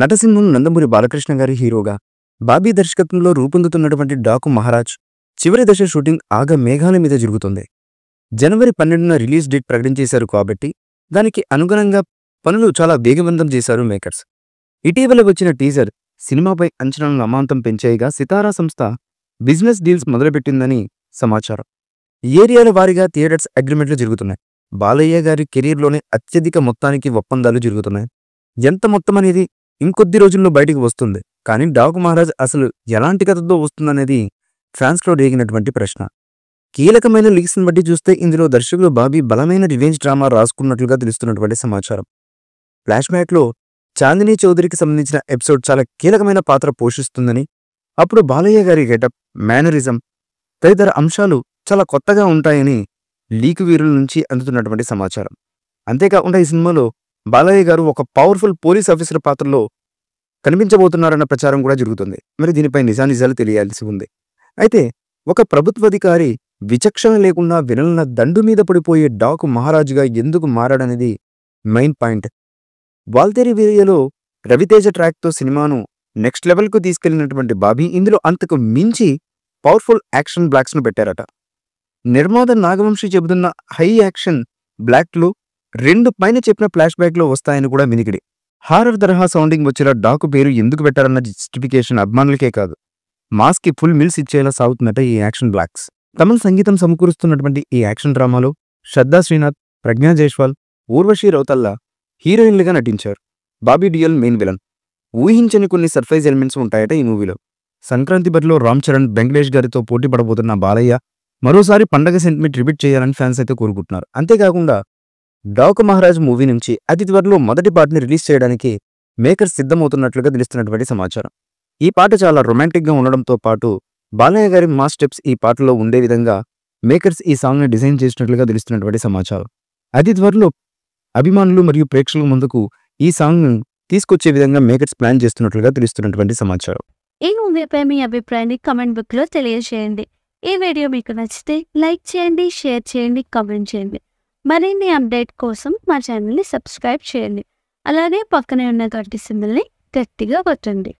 నటసింహం నందమూరి బాలకృష్ణ గారి హీరోగా బాబీ దర్శకత్వంలో రూపొందుతున్నటువంటి డాకు మహారాజ్ చివరి దశ షూటింగ్ ఆగ మేఘాల మీద జరుగుతుంది జనవరి పన్నెండున రిలీజ్ డేట్ ప్రకటించేశారు కాబట్టి దానికి అనుగుణంగా పనులు చాలా వేగవంతం చేశారు మేకర్స్ ఇటీవల వచ్చిన టీజర్ సినిమాపై అంచనాలను అమాంతం పెంచాయిగా సితారా సంస్థ బిజినెస్ డీల్స్ మొదలుపెట్టిందని సమాచారం ఏరియాల వారీగా థియేటర్స్ అగ్రిమెంట్లు జరుగుతున్నాయి బాలయ్య గారి కెరీర్లోనే అత్యధిక మొత్తానికి ఒప్పందాలు జరుగుతున్నాయి ఎంత మొత్తం అనేది ఇంకొద్ది రోజుల్లో బయటికి వస్తుంది కానీ డాగు మహారాజ్ అసలు ఎలాంటి కథతో వస్తుందనేది ఫ్రాన్స్లో రేగినటువంటి ప్రశ్న కీలకమైన లీక్స్ని బట్టి చూస్తే ఇందులో దర్శకుడు బాబీ బలమైన రివెంజ్ డ్రామా రాసుకున్నట్లుగా తెలుస్తున్నటువంటి సమాచారం ఫ్లాష్ లో చాందినీ చౌదరికి సంబంధించిన ఎపిసోడ్ చాలా కీలకమైన పాత్ర పోషిస్తుందని అప్పుడు బాలయ్య గారి గెటప్ మేనరిజం తదితర అంశాలు చాలా కొత్తగా ఉంటాయని లీక్ వీరుల నుంచి అందుతున్నటువంటి సమాచారం అంతేకాకుండా ఈ సినిమాలో బాలయ్య గారు ఒక పవర్ఫుల్ పోలీస్ ఆఫీసర్ పాత్రలో కనిపించబోతున్నారన్న ప్రచారం కూడా జరుగుతుంది మరి దీనిపై నిజానిజాలు తెలియాల్సి ఉంది అయితే ఒక ప్రభుత్వాధికారి విచక్షణ లేకుండా వినలన దండు మీద పడిపోయే డాకు మహారాజుగా ఎందుకు మారాడనేది మెయిన్ పాయింట్ వాల్తేరి వీరియలో రవితేజ ట్రాక్తో సినిమాను నెక్స్ట్ లెవెల్కు తీసుకెళ్లినటువంటి బాబీ ఇందులో అంతకు మించి పవర్ఫుల్ యాక్షన్ బ్లాక్స్ను పెట్టారట నిర్మాత నాగవంశీ చెబుతున్న హై యాక్షన్ బ్లాక్లు రెండు పైన చెప్పిన ఫ్లాష్ బ్యాక్లో వస్తాయని కూడా వినికిడి హారర్ తరహా సౌండింగ్ వచ్చేలా డాకు పేరు ఎందుకు పెట్టారన్న జస్టిఫికేషన్ అభిమానులకే కాదు మాస్కి ఫుల్ మిల్స్ ఇచ్చేలా సాగుతున్నట్ట ఈ యాక్షన్ బ్లాక్స్ తమిళ సంగీతం సమకూరుస్తున్నటువంటి ఈ యాక్షన్ డ్రామాలో శ్రద్ధా శ్రీనాథ్ ప్రజ్ఞా జైస్వాల్ ఊర్వశీ రౌతల్లా హీరోయిన్లుగా నటించారు బాబీ డియల్ మెయిన్ విలన్ ఊహించని కొన్ని సర్ప్రైజ్ ఎలిమెంట్స్ ఉంటాయట ఈ మూవీలో సంక్రాంతి బరిలో రామ్ చరణ్ వెంకటేష్ గారితో పోటీ పడబోతున్న బాలయ్య మరోసారి పండగ సెంటిమెంట్ రిపీట్ చేయాలని ఫ్యాన్స్ అయితే కోరుకుంటున్నారు అంతేకాకుండా డాకు మహారాజ్ మూవీ నుంచి అతి త్వరలో మొదటి పాటని రిలీజ్ చేయడానికి మేకర్స్ సిద్ధమవుతున్నట్లుగా తెలుస్తున్నటువంటి సమాచారం ఈ పాట చాలా రొమాంటిక్గా ఉండడంతో పాటు బాలయ్య గారి మా స్టెప్స్ ఈ పాటలో ఉండే విధంగా మేకర్స్ ఈ సాంగ్ని డిజైన్ చేసినట్లుగా తెలుస్తున్నటువంటి సమాచారం అతి త్వరలో అభిమానులు మరియు ప్రేక్షకుల ముందుకు ఈ సాంగ్ తీసుకొచ్చే విధంగా మేకర్స్ ప్లాన్ చేస్తున్నట్లుగా తెలుస్తున్నటువంటి సమాచారం ఈ మూవీపై మీ అభిప్రాయాన్ని కమెంట్ బుక్లో తెలియజేయండి ఈ వీడియో మీకు నచ్చితే లైక్ చేయండి షేర్ చేయండి కమెంట్ చేయండి మరిన్ని అప్డేట్ కోసం మా ఛానల్ని సబ్స్క్రైబ్ చేయండి అలానే పక్కనే ఉన్న గట్టి సిమ్మిల్ని గట్టిగా కొట్టండి